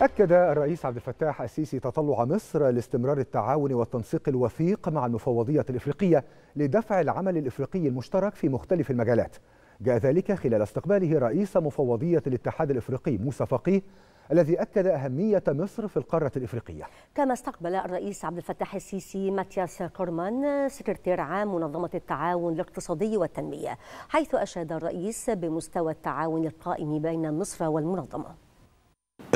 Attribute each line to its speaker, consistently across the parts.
Speaker 1: أكد الرئيس عبد الفتاح السيسي تطلع مصر لاستمرار التعاون والتنسيق الوثيق مع المفوضية الإفريقية لدفع العمل الإفريقي المشترك في مختلف المجالات جاء ذلك خلال استقباله رئيس مفوضية الاتحاد الإفريقي موسى فقيه الذي أكد أهمية مصر في القارة الإفريقية
Speaker 2: كما استقبل الرئيس عبد الفتاح السيسي ماتياس كورمان سكرتير عام منظمة التعاون الاقتصادي والتنمية حيث أشاد الرئيس بمستوى التعاون القائم بين مصر والمنظمة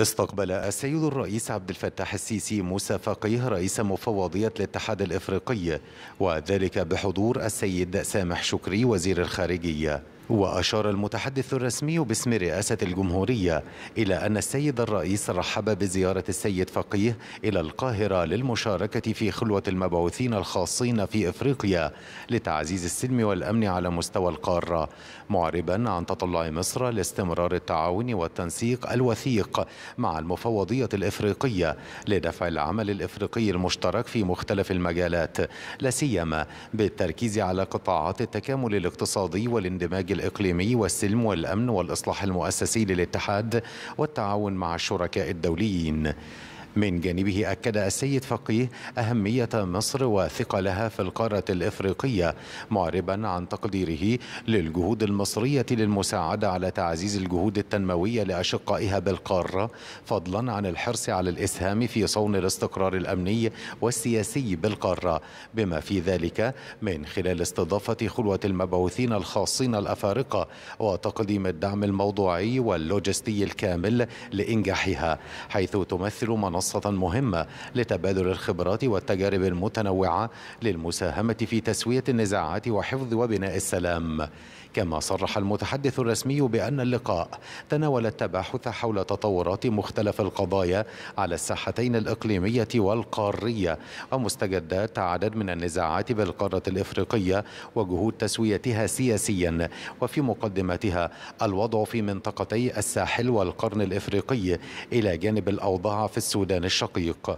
Speaker 3: استقبل السيد الرئيس عبد الفتاح السيسي موسى فقيه رئيس مفوضية الاتحاد الإفريقي وذلك بحضور السيد سامح شكري وزير الخارجية وأشار المتحدث الرسمي باسم رئاسة الجمهورية إلى أن السيد الرئيس رحب بزيارة السيد فقيه إلى القاهرة للمشاركة في خلوة المبعوثين الخاصين في إفريقيا لتعزيز السلم والأمن على مستوى القارة معربا عن تطلع مصر لاستمرار التعاون والتنسيق الوثيق مع المفوضية الإفريقية لدفع العمل الإفريقي المشترك في مختلف المجالات لا سيما بالتركيز على قطاعات التكامل الاقتصادي والاندماج الإقليمي والسلم والأمن والإصلاح المؤسسي للاتحاد والتعاون مع الشركاء الدوليين من جانبه أكد السيد فقيه أهمية مصر وثقلها في القارة الإفريقية معربا عن تقديره للجهود المصرية للمساعدة على تعزيز الجهود التنموية لأشقائها بالقارة فضلا عن الحرص على الإسهام في صون الاستقرار الأمني والسياسي بالقارة بما في ذلك من خلال استضافة خلوة المبعوثين الخاصين الأفارقة وتقديم الدعم الموضوعي واللوجستي الكامل لإنجاحها حيث تمثل منصة منصة مهمة لتبادل الخبرات والتجارب المتنوعة للمساهمة في تسوية النزاعات وحفظ وبناء السلام كما صرح المتحدث الرسمي بأن اللقاء تناول التباحث حول تطورات مختلف القضايا على الساحتين الإقليمية والقارية ومستجدات عدد من النزاعات بالقارة الإفريقية وجهود تسويتها سياسيا وفي مقدمتها الوضع في منطقتي الساحل والقرن الإفريقي إلى جانب الأوضاع في السودان السودان الشقيق